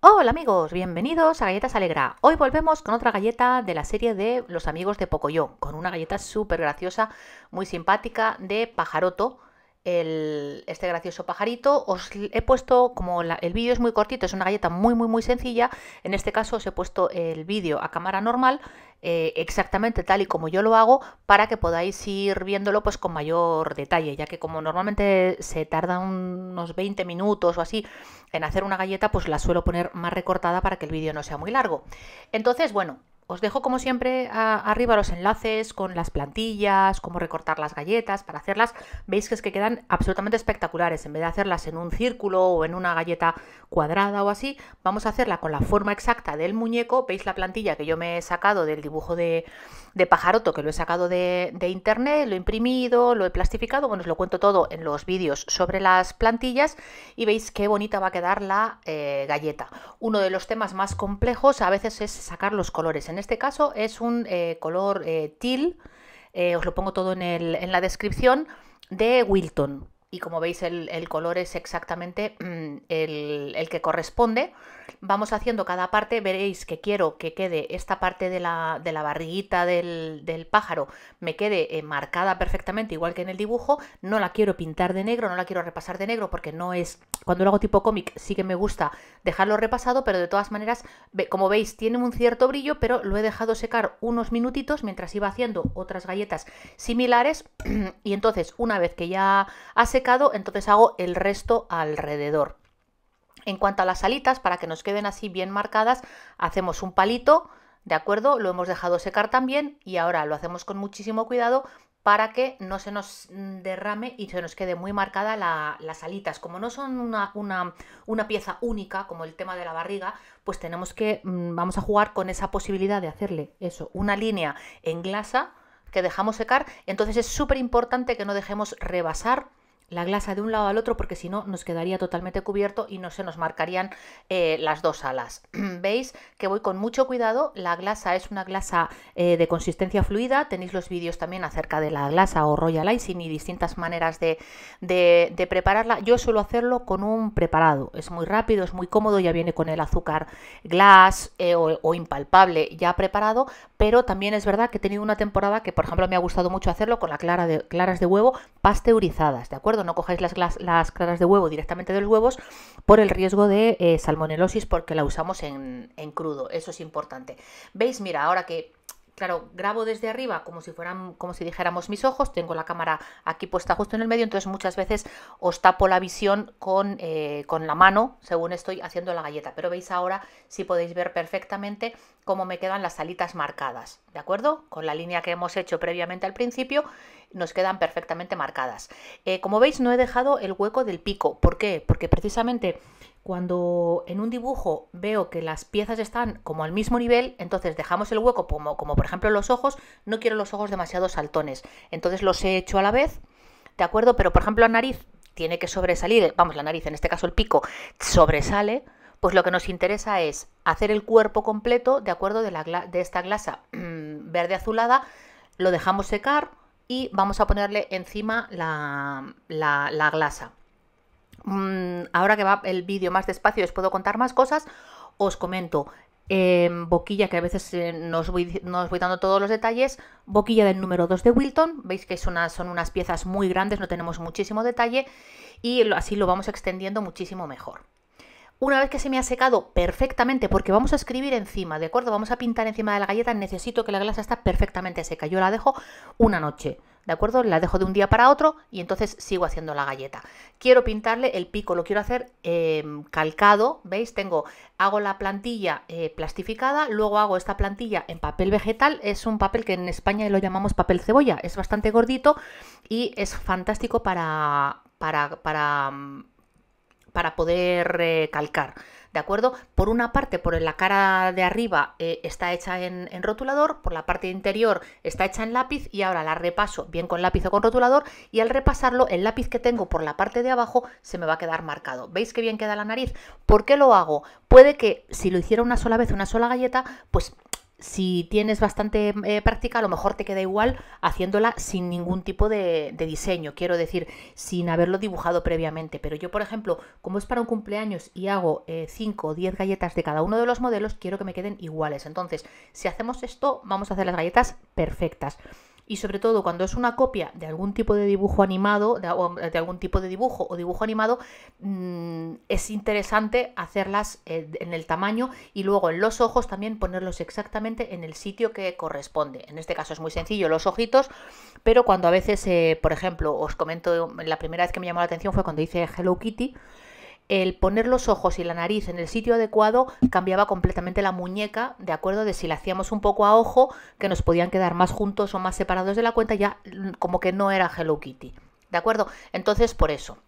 Hola amigos, bienvenidos a Galletas Alegra. Hoy volvemos con otra galleta de la serie de los amigos de Pocoyo, con una galleta súper graciosa, muy simpática de pajaroto el, este gracioso pajarito. Os he puesto, como el vídeo es muy cortito, es una galleta muy, muy, muy sencilla. En este caso os he puesto el vídeo a cámara normal, eh, exactamente tal y como yo lo hago, para que podáis ir viéndolo pues con mayor detalle, ya que como normalmente se tarda unos 20 minutos o así en hacer una galleta, pues la suelo poner más recortada para que el vídeo no sea muy largo. Entonces, bueno, os dejo como siempre arriba los enlaces con las plantillas, cómo recortar las galletas para hacerlas. Veis que es que quedan absolutamente espectaculares. En vez de hacerlas en un círculo o en una galleta cuadrada o así, vamos a hacerla con la forma exacta del muñeco. Veis la plantilla que yo me he sacado del dibujo de, pajaroto, que lo he sacado de, internet, lo he imprimido, lo he plastificado. Bueno, os lo cuento todo en los vídeos sobre las plantillas y veis qué bonita va a quedar la eh, galleta. Uno de los temas más complejos a veces es sacar los colores este caso es un eh, color eh, teal, eh, os lo pongo todo en, el, en la descripción, de Wilton y como veis el, color es exactamente mm, el, que corresponde. Vamos haciendo cada parte, veréis que quiero que quede esta parte de la, barriguita del, pájaro, me quede eh, marcada perfectamente igual que en el dibujo, no la quiero pintar de negro, no la quiero repasar de negro porque no es, cuando lo hago tipo cómic sí que me gusta dejarlo repasado, pero de todas maneras, como veis, tiene un cierto brillo, pero lo he dejado secar unos minutitos mientras iba haciendo otras galletas similares y entonces una vez que ya ha secado, entonces hago el resto alrededor. En cuanto a las alitas, para que nos queden así bien marcadas, hacemos un palito, ¿de acuerdo? Lo hemos dejado secar también y ahora lo hacemos con muchísimo cuidado para que no se nos mm, derrame y se nos quede muy marcada las alitas. Como no son una, una, pieza única, como el tema de la barriga, pues tenemos que, mm, vamos a jugar con esa posibilidad de hacerle eso, una línea en glasa que dejamos secar. Entonces es súper importante que no dejemos rebasar la glasa de un lado al otro porque si no nos quedaría totalmente cubierto y no se nos marcarían eh, las dos alas. Veis que voy con mucho cuidado, la glasa es una glasa eh, de consistencia fluida, tenéis los vídeos también acerca de la glasa o royal icing y distintas maneras de, prepararla. Yo suelo hacerlo con un preparado, es muy rápido, es muy cómodo, ya viene con el azúcar glass eh, o, impalpable ya preparado, pero también es verdad que he tenido una temporada que por ejemplo me ha gustado mucho hacerlo con la clara claras de huevo pasteurizadas, ¿de acuerdo? no cojáis las, claras de huevo directamente de los huevos por el riesgo de eh, salmonelosis porque la usamos en, crudo, eso es importante. ¿Veis? Mira, ahora que claro, grabo desde arriba como si fueran, como si dijéramos mis ojos, tengo la cámara aquí puesta justo en el medio, entonces muchas veces os tapo la visión con, eh, con la mano según estoy haciendo la galleta, pero veis ahora si podéis ver perfectamente cómo me quedan las alitas marcadas, ¿de acuerdo? Con la línea que hemos hecho previamente al principio, nos quedan perfectamente marcadas. Eh, como veis, no he dejado el hueco del pico. ¿Por qué? Porque precisamente cuando en un dibujo veo que las piezas están como al mismo nivel, entonces dejamos el hueco como, como por ejemplo los ojos, no quiero los ojos demasiado saltones, entonces los he hecho a la vez, ¿de acuerdo? Pero por ejemplo la nariz tiene que sobresalir, vamos, la nariz, en este caso el pico, sobresale, pues lo que nos interesa es hacer el cuerpo completo de acuerdo de, esta glasa mm, verde azulada, lo dejamos secar y vamos a ponerle encima la, glasa. Mm, ahora que va el vídeo más despacio, os puedo contar más cosas. Os comento, em, boquilla, que a veces eh, no, os voy, dando todos los detalles, boquilla del número 2 de Wilton, veis que son unas piezas muy grandes, no tenemos muchísimo detalle y así lo vamos extendiendo muchísimo mejor. Una vez que se me ha secado perfectamente, porque vamos a escribir encima, ¿de acuerdo? Vamos a pintar encima de la galleta, necesito que la glasa esté perfectamente seca. Yo la dejo una noche, ¿de acuerdo? La dejo de un día para otro y entonces sigo haciendo la galleta. Quiero pintarle el pico, lo quiero hacer em, calcado, ¿veis? Tengo, hago la plantilla eh, plastificada, luego hago esta plantilla en papel vegetal, es un papel que en España lo llamamos papel cebolla, es bastante gordito y es fantástico para, para, para mm, para poder eh, calcar. ¿De acuerdo? Por una parte, por la cara de arriba eh, está hecha en, en, rotulador, por la parte interior está hecha en lápiz y ahora la repaso bien con lápiz o con rotulador y al repasarlo el lápiz que tengo por la parte de abajo se me va a quedar marcado. ¿Veis qué bien queda la nariz? ¿Por qué lo hago? Puede que si lo hiciera una sola vez, una sola galleta, pues si tienes bastante eh, práctica, a lo mejor te queda igual haciéndola sin ningún tipo de, de, diseño, quiero decir, sin haberlo dibujado previamente. Pero yo, por ejemplo, como es para un cumpleaños y hago 5 eh, o 10 galletas de cada uno de los modelos, quiero que me queden iguales. Entonces, si hacemos esto, vamos a hacer las galletas perfectas y sobre todo cuando es una copia de algún tipo de dibujo animado, de, algún tipo de dibujo o dibujo animado, mm, es interesante hacerlas eh, en el tamaño y luego en los ojos también ponerlos exactamente en el sitio que corresponde. En este caso es muy sencillo los ojitos, pero cuando a veces, eh, por ejemplo, os comento, la primera vez que me llamó la atención fue cuando hice Hello Kitty el poner los ojos y la nariz en el sitio adecuado cambiaba completamente la muñeca, de acuerdo de si la hacíamos un poco a ojo, que nos podían quedar más juntos o más separados de la cuenta, ya mm, como que no era Hello Kitty. ¿De acuerdo? Entonces, por eso,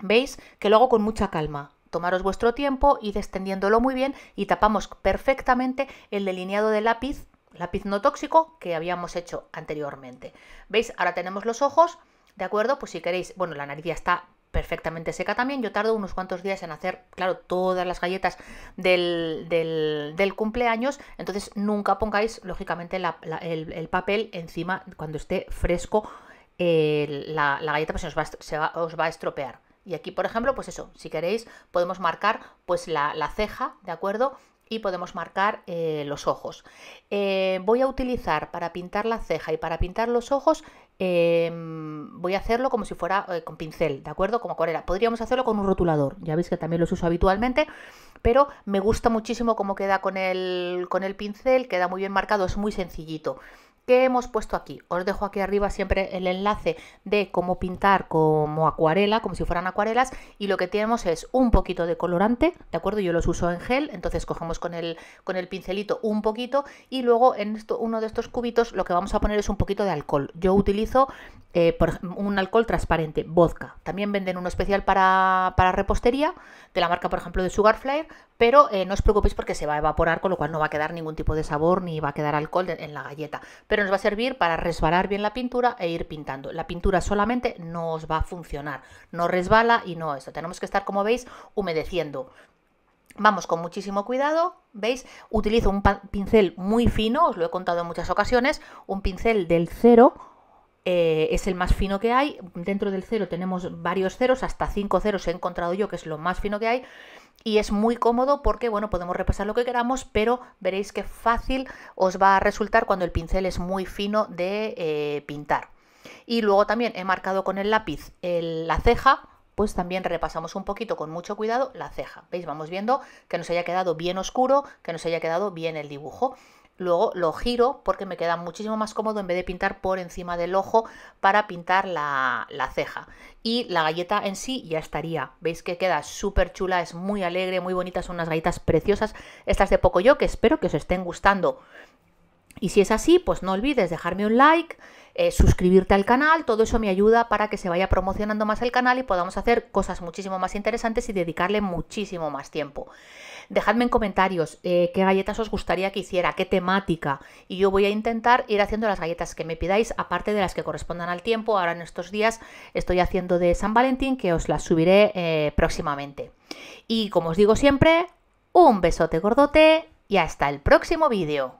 veis que lo hago con mucha calma. Tomaros vuestro tiempo, y extendiéndolo muy bien y tapamos perfectamente el delineado de lápiz, lápiz no tóxico que habíamos hecho anteriormente. ¿Veis? Ahora tenemos los ojos, ¿de acuerdo? Pues si queréis, bueno, la nariz ya está perfectamente seca también. Yo tardo unos cuantos días en hacer, claro, todas las galletas del, del, cumpleaños. Entonces nunca pongáis, lógicamente, el, papel encima cuando esté fresco la, galleta, pues se os va, a estropear. Y aquí, por ejemplo, pues eso, si queréis, podemos marcar pues la, ceja, ¿de acuerdo? Y podemos marcar eh, los ojos. Eh, voy a utilizar para pintar la ceja y para pintar los ojos Em, voy a hacerlo como si fuera eh, con pincel, ¿de acuerdo? Como acuarela. Podríamos hacerlo con un rotulador, ya veis que también los uso habitualmente, pero me gusta muchísimo cómo queda con el, con el pincel, queda muy bien marcado, es muy sencillito. ¿Qué hemos puesto aquí? Os dejo aquí arriba siempre el enlace de cómo pintar como acuarela, como si fueran acuarelas, y lo que tenemos es un poquito de colorante, ¿de acuerdo? Yo los uso en gel, entonces cogemos con el, con el pincelito un poquito y luego en esto, uno de estos cubitos lo que vamos a poner es un poquito de alcohol. Yo utilizo eh, un alcohol transparente, vodka. También venden uno especial para, repostería, de la marca, por ejemplo, de Sugarfly, pero eh, no os preocupéis porque se va a evaporar, con lo cual no va a quedar ningún tipo de sabor ni va a quedar alcohol en la galleta. Pero nos va a servir para resbalar bien la pintura e ir pintando. La pintura solamente no os va a funcionar, no resbala y no eso. Tenemos que estar, como veis, humedeciendo. Vamos con muchísimo cuidado, ¿veis? Utilizo un pincel muy fino, os lo he contado en muchas ocasiones, un pincel del cero eh, es el más fino que hay. Dentro del cero tenemos varios ceros, hasta cinco ceros he encontrado yo, que es lo más fino que hay. Y es muy cómodo porque, bueno, podemos repasar lo que queramos, pero veréis qué fácil os va a resultar cuando el pincel es muy fino de eh, pintar. Y luego también he marcado con el lápiz la ceja, pues también repasamos un poquito con mucho cuidado la ceja. ¿Veis? Vamos viendo que nos haya quedado bien oscuro, que nos haya quedado bien el dibujo luego lo giro porque me queda muchísimo más cómodo en vez de pintar por encima del ojo para pintar la, ceja. Y la galleta en sí ya estaría. Veis que queda súper chula, es muy alegre, muy bonita, son unas galletas preciosas. Estas de yo que espero que os estén gustando. Y si es así, pues no olvides dejarme un like, eh, suscribirte al canal, todo eso me ayuda para que se vaya promocionando más el canal y podamos hacer cosas muchísimo más interesantes y dedicarle muchísimo más tiempo. Dejadme en comentarios eh, qué galletas os gustaría que hiciera, qué temática, y yo voy a intentar ir haciendo las galletas que me pidáis, aparte de las que correspondan al tiempo. Ahora en estos días estoy haciendo de San Valentín, que os las subiré eh, próximamente. Y como os digo siempre, un besote gordote y hasta el próximo vídeo.